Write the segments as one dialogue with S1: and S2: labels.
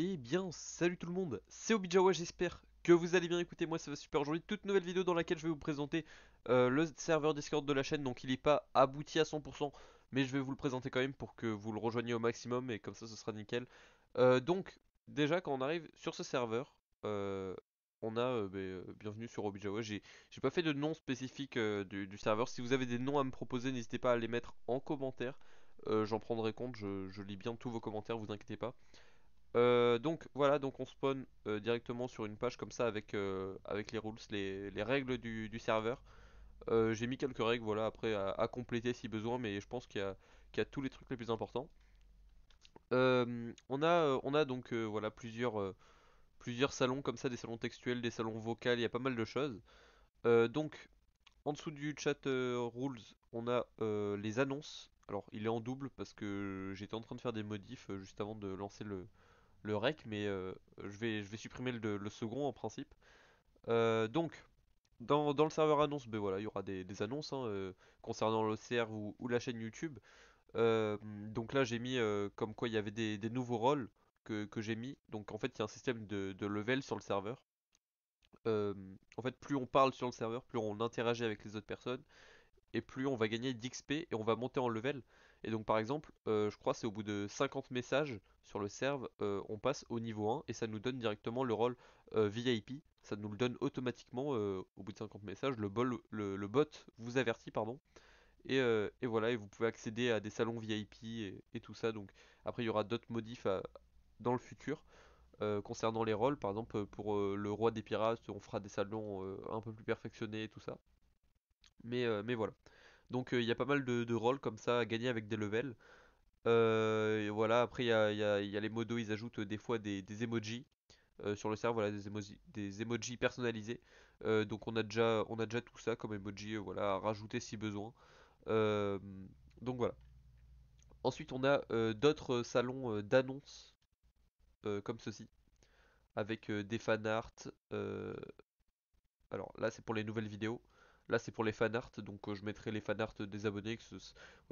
S1: Eh bien, salut tout le monde, c'est Obijawa, j'espère que vous allez bien écouter, moi ça va super aujourd'hui, toute nouvelle vidéo dans laquelle je vais vous présenter euh, le serveur Discord de la chaîne, donc il n'est pas abouti à 100%, mais je vais vous le présenter quand même pour que vous le rejoigniez au maximum, et comme ça ce sera nickel. Euh, donc, déjà quand on arrive sur ce serveur, euh, on a ben, bienvenue sur Obijawa, j'ai pas fait de nom spécifique du, serveur, si vous avez des noms à me proposer, n'hésitez pas à les mettre en commentaire, j'en prendrai compte, je, je, lis bien tous vos commentaires, vous inquiétez pas. Euh, donc voilà, donc on spawn euh, directement sur une page comme ça avec, euh, avec les rules, les, règles du, serveur. J'ai mis quelques règles voilà après à, compléter si besoin, mais je pense qu'il y, y, a tous les trucs les plus importants. on, a, on a donc voilà plusieurs, plusieurs salons comme ça, des salons textuels, des salons vocaux, il y a pas mal de choses. donc en dessous du chat rules, on a les annonces. Alors il est en double parce que j'étais en train de faire des modifs juste avant de lancer le, le rec, mais euh, je, vais, je vais supprimer le, second en principe. Euh, donc, dans, dans, le serveur annonce, ben voilà, il y aura des, annonces hein, euh, concernant l'OCR ou, ou, la chaîne YouTube. donc là, j'ai mis comme quoi il y avait des, nouveaux rôles que, j'ai mis. Donc en fait, il y a un système de, de level sur le serveur. en fait, plus on parle sur le serveur, plus on interagit avec les autres personnes, et plus on va gagner d'XP et on va monter en level. Et donc par exemple, euh, je crois c'est au bout de 50 messages sur le serve, euh, on passe au niveau 1 et ça nous donne directement le rôle euh, VIP. Ça nous le donne automatiquement au bout de 50 messages. Le, bot vous avertit, pardon. Et, voilà, et vous pouvez accéder à des salons VIP et, tout ça. Donc après, il y aura d'autres modifs dans le futur. concernant les rôles, par exemple pour le roi des pirates, on fera des salons un peu plus perfectionnés et tout ça. mais voilà. Donc euh, il y a pas mal de, rôles comme ça à gagner avec des levels. Euh, voilà, après il y a, les modos, ils ajoutent euh, des fois des, emojis sur le serveur, voilà, des, emojis personnalisés. donc on a, déjà, on a déjà tout ça comme emoji voilà, à rajouter si besoin. donc voilà. Ensuite on a d'autres salons d'annonces comme ceci. Avec des fanarts. alors là c'est pour les nouvelles vidéos. Là, c'est pour les fanarts, donc euh, je mettrai les fanarts des abonnés. Que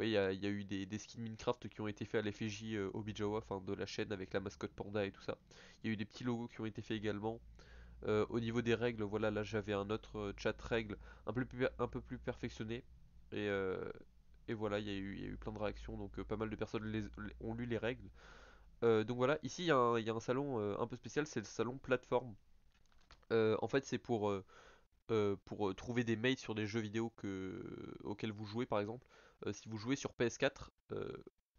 S1: il y a, eu des, skins Minecraft qui ont été faits à l'effigie euh, Obijawa, enfin de la chaîne avec la mascotte panda et tout ça. Il y a eu des petits logos qui ont été faits également. Euh, au niveau des règles, voilà, là j'avais un autre chat règle un peu plus, un peu plus perfectionné. Et, et voilà, il y, a eu plein de réactions, donc pas mal de personnes ont lu les règles. donc voilà, ici il y, a un salon un peu spécial, c'est le salon plateforme. en fait, c'est pour euh, pour euh, trouver des mails sur des jeux vidéo euh, auxquels vous jouez par exemple. si vous jouez sur PS4,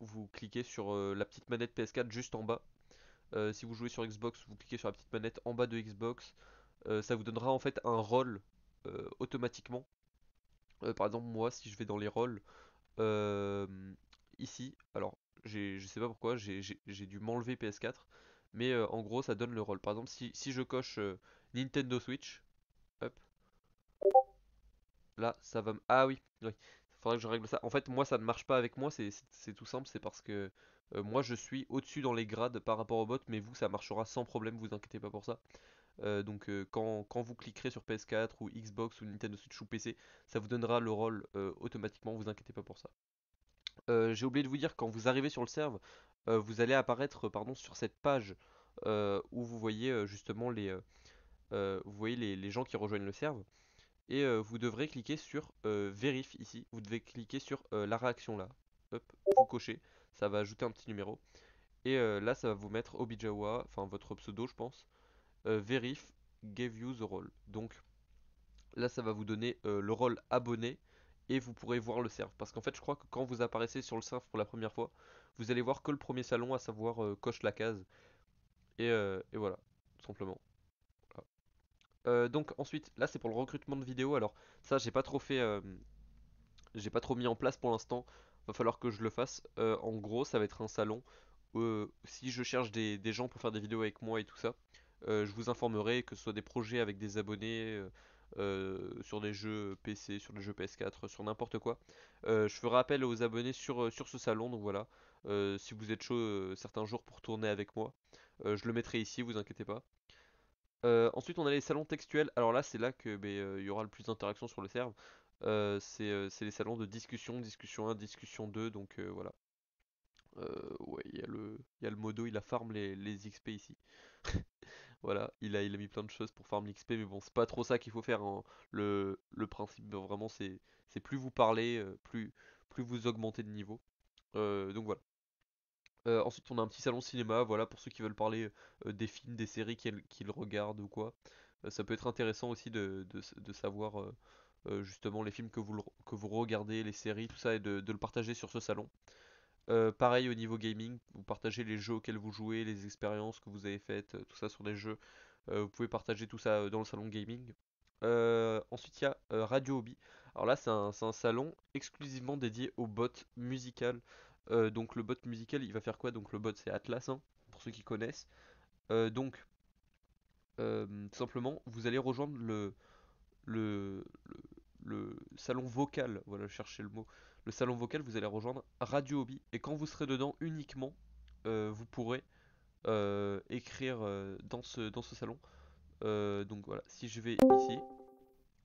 S1: vous cliquez sur la petite manette PS4 juste en bas. si vous jouez sur Xbox, vous cliquez sur la petite manette en bas de Xbox. ça vous donnera en fait un rôle automatiquement. par exemple moi si je vais dans les rôles ici, alors je sais pas pourquoi j'ai dû m'enlever PS4, mais en gros ça donne le rôle. Par exemple si je coche Nintendo Switch, Là, ça va me... Ah oui, il faudrait que je règle ça. En fait, moi, ça ne marche pas avec moi, c'est tout simple, c'est parce que euh, moi, je suis au-dessus dans les grades par rapport au bot, mais vous, ça marchera sans problème, vous inquiétez pas pour ça. Euh, donc euh, quand, quand, vous cliquerez sur PS4 ou Xbox ou Nintendo Switch ou PC, ça vous donnera le rôle automatiquement, vous inquiétez pas pour ça. J'ai oublié de vous dire, quand vous arrivez sur le serve, vous allez apparaître pardon, sur cette page où vous voyez justement les, vous voyez les, gens qui rejoignent le serve et euh, vous devrez cliquer sur euh, vérif ici. Vous devez cliquer sur euh, la réaction là. Hop, vous cochez, ça va ajouter un petit numéro. Et là, ça va vous mettre Obijawa, enfin votre pseudo, je pense. vérif gave you the role. Donc là, ça va vous donner le rôle abonné et vous pourrez voir le serve. Parce qu'en fait, je crois que quand vous apparaissez sur le serve pour la première fois, vous allez voir que le premier salon, à savoir coche la case. Et, et voilà, tout simplement. Euh, donc ensuite, là c'est pour le recrutement de vidéos. Alors ça j'ai pas trop fait, euh, j'ai pas trop mis en place pour l'instant. Va falloir que je le fasse. Euh, en gros, ça va être un salon. si je cherche des, gens pour faire des vidéos avec moi et tout ça, je vous informerai que ce soit des projets avec des abonnés. sur des jeux PC, sur des jeux PS4, sur n'importe quoi. je ferai appel aux abonnés sur, sur ce salon, donc voilà. si vous êtes chaud certains jours pour tourner avec moi, je le mettrai ici, vous inquiétez pas. Euh, ensuite, on a les salons textuels. Alors là, c'est là que ben, euh, il y aura le plus d'interactions sur le serve. Euh, c'est les salons de discussion, discussion 1, discussion 2. Donc voilà. ouais, il y, a le modo, il a farm les, XP ici. voilà, il a, il a mis plein de choses pour farm xp mais bon, c'est pas trop ça qu'il faut faire. Hein. Le, principe, ben, vraiment, c'est plus vous parlez, plus, plus vous augmentez de niveau. donc voilà. Euh, ensuite, on a un petit salon cinéma, voilà, pour ceux qui veulent parler euh, des films, des séries qu'ils regardent ou quoi. Euh, ça peut être intéressant aussi de, savoir justement les films que vous, que vous regardez, les séries, tout ça, et de, le partager sur ce salon. pareil au niveau gaming, vous partagez les jeux auxquels vous jouez, les expériences que vous avez faites, tout ça sur des jeux. vous pouvez partager tout ça dans le salon gaming. ensuite, il y a Radio Hobby. Alors là, c'est un, un, salon exclusivement dédié aux bots musicales. Euh, donc le bot musical, il va faire quoi Donc le bot c'est Atlas, hein, pour ceux qui connaissent. Euh, donc euh, simplement, vous allez rejoindre le, salon vocal. Voilà, cherchais le mot. Le salon vocal, vous allez rejoindre Radio Hobby. Et quand vous serez dedans uniquement, vous pourrez écrire dans, ce, salon. donc voilà, si je vais ici,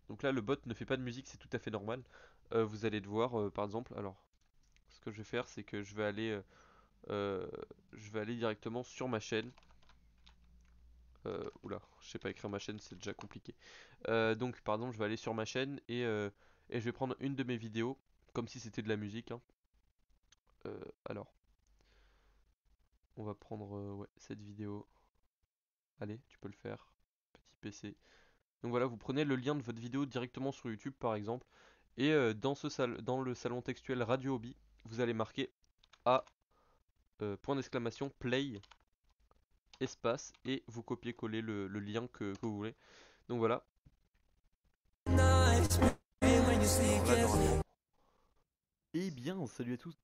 S1: donc là, le bot ne fait pas de musique, c'est tout à fait normal. vous allez devoir, par exemple, alors, que je vais faire, c'est que je vais aller, euh, euh, je vais aller directement sur ma chaîne. Euh, oula, je sais pas écrire ma chaîne, c'est déjà compliqué. Euh, donc, pardon, je vais aller sur ma chaîne et, euh, et, je vais prendre une de mes vidéos, comme si c'était de la musique. Hein. alors, on va prendre ouais, cette vidéo. Allez, tu peux le faire, petit PC. Donc voilà, vous prenez le lien de votre vidéo directement sur YouTube, par exemple. Et dans, ce dans le salon textuel Radio Hobby, vous allez marquer A, euh, point d'exclamation, play, espace, et vous copiez-coller le, lien que, vous voulez. Donc voilà. et eh bien, salut à tous.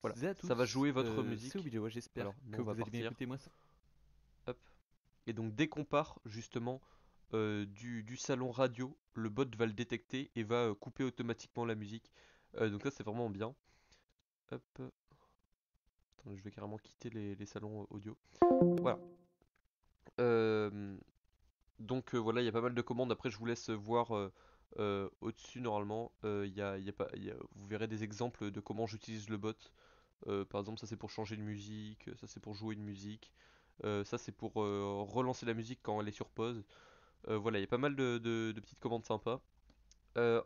S1: Ça va jouer votre euh, musique. j'espère que vous allez bien moi Et donc dès qu'on part justement euh, du, salon radio, le bot va le détecter et va couper automatiquement la musique. donc ça c'est vraiment bien je vais carrément quitter les, salons euh, audio. Voilà. donc euh, voilà, il y a pas mal de commandes. Après, je vous laisse voir euh, au-dessus normalement. y a pas, vous verrez des exemples de comment j'utilise le bot. par exemple, ça c'est pour changer de musique, ça c'est pour jouer une musique, ça c'est pour relancer la musique quand elle est sur pause. voilà, il y a pas mal de, petites commandes sympas.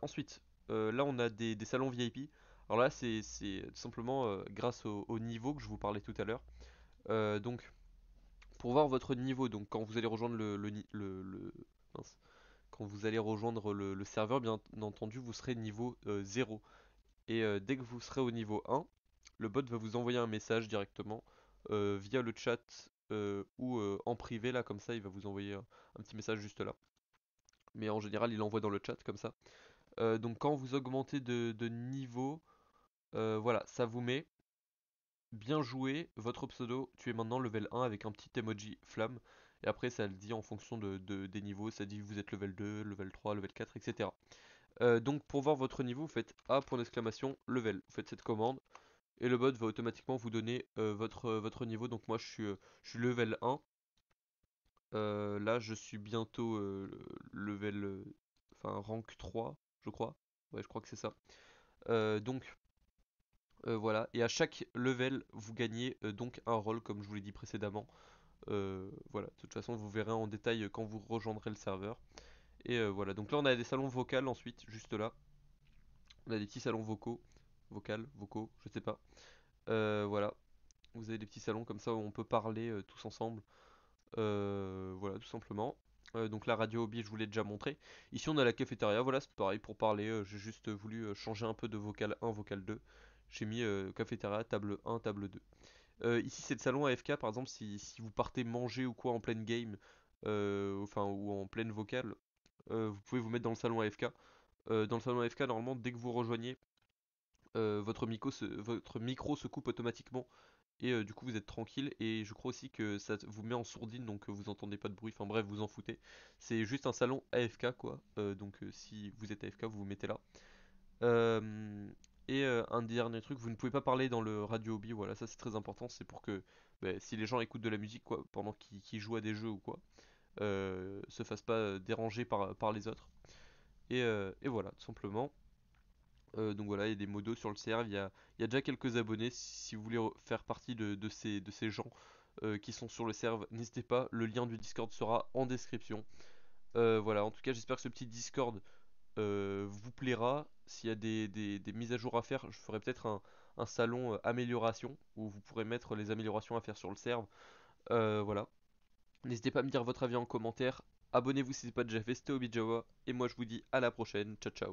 S1: ensuite, là on a des salons VIP. Alors là, c'est simplement euh, grâce au, niveau que je vous parlais tout à l'heure. Euh, donc, pour voir votre niveau, donc quand vous allez rejoindre le, quand vous allez rejoindre le, serveur, bien entendu, vous serez niveau 0. Euh, Et dès que vous serez au niveau 1, le bot va vous envoyer un message directement via le chat ou en privé, là, comme ça, il va vous envoyer un, petit message juste là. Mais en général, il l'envoie dans le chat, comme ça. donc quand vous augmentez de niveau, euh, voilà, ça vous met bien joué, votre pseudo, tu es maintenant level 1 avec un petit emoji flamme. Et après, ça le dit en fonction de, des niveaux, ça dit vous êtes level 2, level 3, level 4, etc. Euh, donc pour voir votre niveau, vous faites A point d'exclamation level. Vous faites cette commande et le bot va automatiquement vous donner euh, votre, votre niveau. Donc moi je suis, je suis level 1. là je suis bientôt level, enfin rank 3 je crois. Ouais je crois que c'est ça. donc euh, voilà, et à chaque level, vous gagnez euh, donc un rôle, comme je vous l'ai dit précédemment. Euh, voilà, de toute façon, vous verrez en détail quand vous rejoindrez le serveur. Et voilà, donc là, on a des salons vocaux ensuite, juste là. On a des petits salons vocaux, vocal, vocaux, je sais pas. voilà, vous avez des petits salons comme ça où on peut parler tous ensemble. voilà, tout simplement. donc la radio hobby, je vous l'ai déjà montré. Ici, on a la cafétéria, voilà, c'est pareil pour parler. J'ai juste voulu changer un peu de vocal 1, vocal 2. J'ai mis euh, cafétéria, table 1, table 2. Euh, ici, c'est le salon AFK, par exemple, si, vous partez manger ou quoi en pleine game, euh, enfin, ou en pleine vocale, vous pouvez vous mettre dans le salon AFK. dans le salon AFK, normalement, dès que vous rejoignez, votre, micro se, votre micro se coupe automatiquement et du coup vous êtes tranquille et je crois aussi que ça vous met en sourdine donc vous entendez pas de bruit enfin bref vous en foutez c'est juste un salon AFK quoi donc si vous êtes AFK vous vous mettez là et euh, un dernier truc vous ne pouvez pas parler dans le radio hobby, voilà, ça c'est très important, c'est pour que bah, si les gens écoutent de la musique pendant qu'ils jouent à des jeux ou quoi, euh, se fassent pas euh, déranger par, par les autres. Et, voilà, tout simplement. donc voilà, il y a des modos sur le serve, il y a, déjà quelques abonnés. Si vous voulez faire partie de, ces, de ces gens qui sont sur le serve, n'hésitez pas, le lien du Discord sera en description. voilà, en tout cas, j'espère que ce petit Discord vous plaira s'il y a des, mises à jour à faire, je ferai peut-être un, salon euh, amélioration où vous pourrez mettre les améliorations à faire sur le serve. Euh, voilà. N'hésitez pas à me dire votre avis en commentaire. Abonnez-vous si ce n'est pas déjà fait. C'était Obi Et moi, je vous dis à la prochaine. Ciao, ciao.